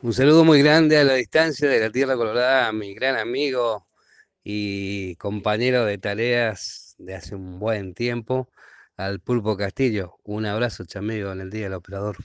Un saludo muy grande a la distancia de la Tierra Colorada a mi gran amigo y compañero de tareas de hace un buen tiempo, al Pulpo Castillo. Un abrazo, chamigo, en el Día del Operador.